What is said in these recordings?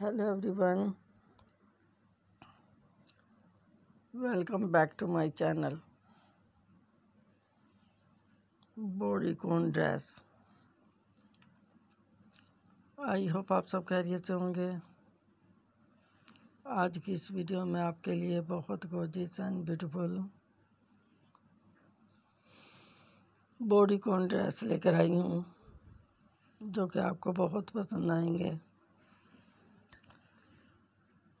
hello everyone welcome back to my channel body bodycon dress I hope आप सब खैरियत से होंगे आज की इस वीडियो में आपके लिए बहुत gorgeous and beautiful bodycon dress लेकर आई हूँ जो कि आपको बहुत पसंद आएंगे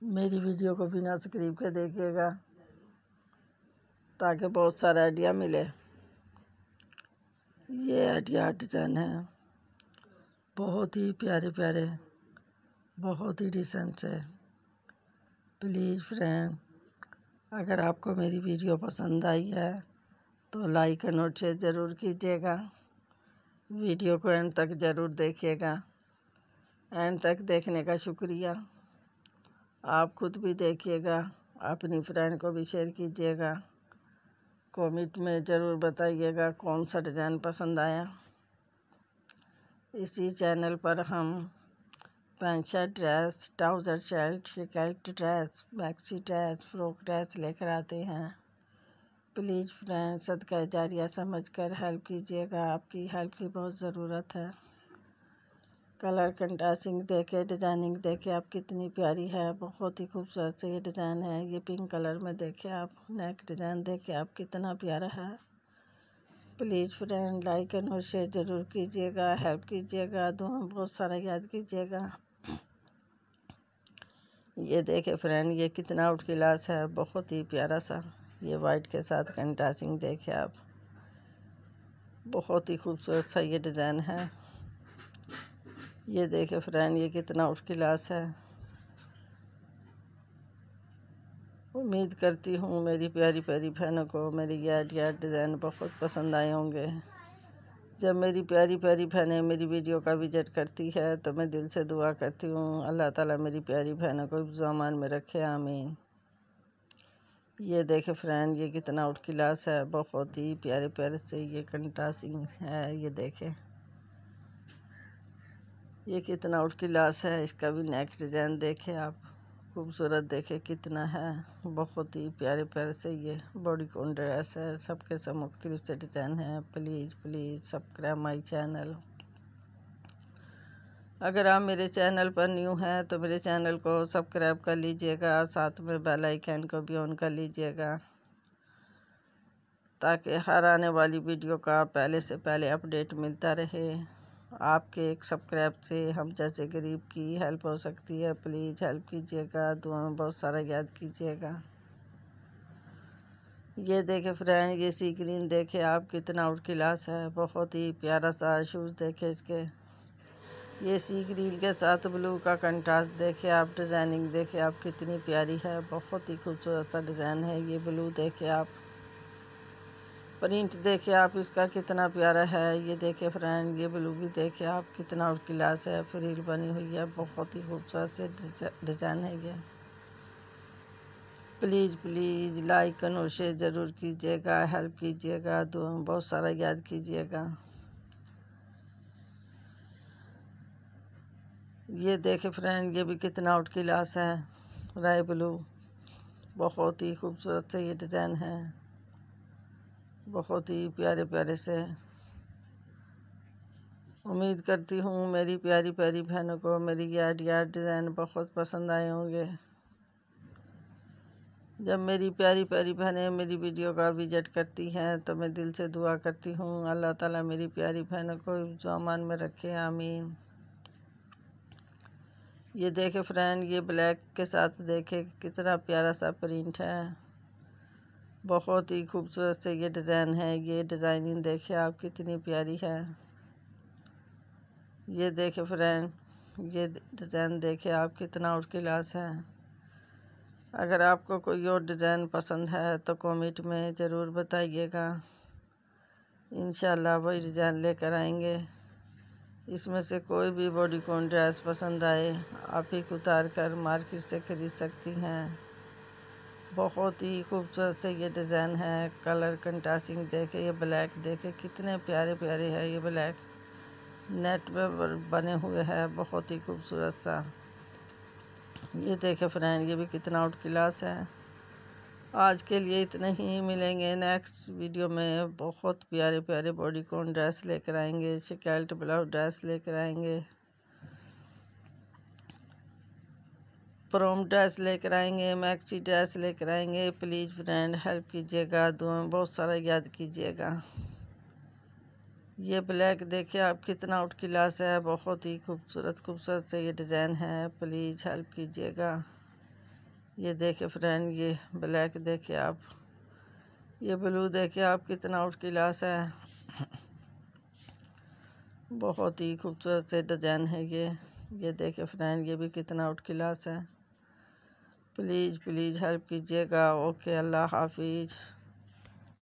मेरी वीडियो को बिना स्क्रीब के देखिएगा ताकि बहुत सारा आइडिया मिले ये आइडिया डिजाइन है बहुत ही प्यारे प्यारे बहुत ही डिसेंट है प्लीज़ फ्रेंड अगर आपको मेरी वीडियो पसंद आई है तो लाइक एंड और शेयर ज़रूर कीजिएगा वीडियो को एंड तक ज़रूर देखिएगा एंड तक देखने का शुक्रिया आप खुद भी देखिएगा अपनी फ्रेंड को भी शेयर कीजिएगा कमेंट में ज़रूर बताइएगा कौन सा डिज़ाइन पसंद आया इसी चैनल पर हम pant shirt dress trouser shirt शिकायत dress maxi dress frock dress लेकर आते हैं प्लीज़ फ्रेंड सदका जारिया समझ कर हेल्प कीजिएगा आपकी हेल्प की बहुत ज़रूरत है कलर कंट्रास्टिंग देखे डिजाइनिंग देखे आप कितनी प्यारी है बहुत ही खूबसूरत से ये डिज़ाइन है ये पिंक कलर में देखे आप नेक डिज़ाइन देखे आप कितना प्यारा है प्लीज़ फ्रेंड लाइक एंड और शेयर ज़रूर कीजिएगा हेल्प कीजिएगा दुआ बहुत सारा याद कीजिएगा ये देखे फ्रेंड ये कितना आउट क्लास है बहुत ही प्यारा सा ये वाइट के साथ कंट्रास्टिंग देखे आप बहुत ही खूबसूरत सा ये डिज़ाइन है ये देखे फ्रेंड ये कितना उठ क्लास है उम्मीद करती हूँ मेरी प्यारी प्यारी बहनों को मेरी यार गैट डिज़ाइन बहुत पसंद आए होंगे जब मेरी प्यारी प्यारी बहनें मेरी वीडियो का विजिट करती है तो मैं दिल से दुआ करती हूँ अल्लाह ताला मेरी प्यारी बहनों को जमान में रखे आमीन ये देखे फ्रेंड ये कितना उठ क्लास है बहुत ही प्यारे प्यारे से ये कंटासिंग है ये देखे ये कितना उठ क्लास है इसका भी नेक्स्ट डिज़ाइन देखें आप खूबसूरत देखें कितना है बहुत ही प्यारे प्यारे से ये बॉडी कौन ड्रेस है सबके सब मुख्तलिफ से डिज़ाइन है please please subscribe my channel अगर आप मेरे चैनल पर न्यू हैं तो मेरे चैनल को सब्सक्राइब कर लीजिएगा साथ में बेल आइकन को भी ऑन कर लीजिएगा ताकि हर आने वाली वीडियो का पहले से पहले अपडेट मिलता रहे आपके एक सब्सक्राइब से हम जैसे गरीब की हेल्प हो सकती है प्लीज़ हेल्प कीजिएगा दुआ में बहुत सारा याद कीजिएगा ये देखें फ्रेंड ये सी ग्रीन देखें आप कितना आउट क्लास है बहुत ही प्यारा सा शूज़ देखें इसके ये सी ग्रीन के साथ ब्लू का कंट्रास्ट देखें आप डिज़ाइनिंग देखें आप कितनी प्यारी है बहुत ही खूबसूरत सा डिज़ाइन है ये ब्लू देखें आप प्रिंट देखे आप इसका कितना प्यारा है ये देखे फ्रेंड ये ब्लू भी देखे आप कितना और क्लास है फ्रील बनी हुई है बहुत ही खूबसूरत से डिजाइन है ये प्लीज़ प्लीज़ लाइक और शेयर ज़रूर कीजिएगा हेल्प कीजिएगा तो बहुत सारा याद कीजिएगा ये देखे फ्रेंड ये भी कितना आउट क्लास है राय ब्लू बहुत ही खूबसूरत से ये डिज़ाइन है बहुत ही प्यारे प्यारे से उम्मीद करती हूँ मेरी प्यारी प्यारी बहनों को मेरी यार्ड यार्ड डिज़ाइन बहुत पसंद आए होंगे जब मेरी प्यारी प्यारी बहनें मेरी वीडियो का विजिट करती हैं तो मैं दिल से दुआ करती हूँ अल्लाह ताला मेरी प्यारी बहनों को जो अमान में रखे आमीन ये देखे फ्रेंड ये ब्लैक के साथ देखे कितना प्यारा सा प्रिंट है बहुत ही खूबसूरत से ये डिज़ाइन है ये डिज़ाइनिंग देखिए आप कितनी प्यारी है ये देखे फ्रेंड ये डिज़ाइन देखे आप कितना और क्लास है अगर आपको कोई और डिज़ाइन पसंद है तो कमेंट में ज़रूर बताइएगा इन वही डिज़ाइन लेकर आएंगे इसमें से कोई भी बॉडी कॉन ड्रेस पसंद आए आप ही उतार कर मार्केट से ख़रीद सकती हैं बहुत ही खूबसूरत से ये डिज़ाइन है कलर कंट्रास्टिंग देखे ये ब्लैक देखे कितने प्यारे प्यारे है ये ब्लैक नेट पे बने हुए है बहुत ही खूबसूरत सा ये देखे फ्रेंड ये भी कितना आउट क्लास है आज के लिए इतने ही मिलेंगे नेक्स्ट वीडियो में बहुत प्यारे प्यारे बॉडी कॉन ड्रेस लेकर आएंगे शिकल्ट ब्लाउज ड्रेस लेकर आएंगे प्रोम ड्रेस लेकर आएंगे मैक्सी ड्रेस लेकर आएंगे प्लीज़ फ्रेंड हेल्प कीजिएगा दुआ में बहुत सारा याद कीजिएगा ये ब्लैक देखिए आप कितना उठ क्लास है बहुत ही खूबसूरत खूबसूरत से ये डिज़ाइन है प्लीज़ हेल्प कीजिएगा ये देखे फ्रेंड ये ब्लैक देखे आप ये ब्लू देखे आप कितना उठ क्लास है बहुत ही खूबसूरत से डिज़ाइन है ये ये देखे फ्रेंड ये भी कितना उठ क्लास है प्लीज़ प्लीज़ हेल्प कीजिएगा ओके अल्लाह हाफ़िज़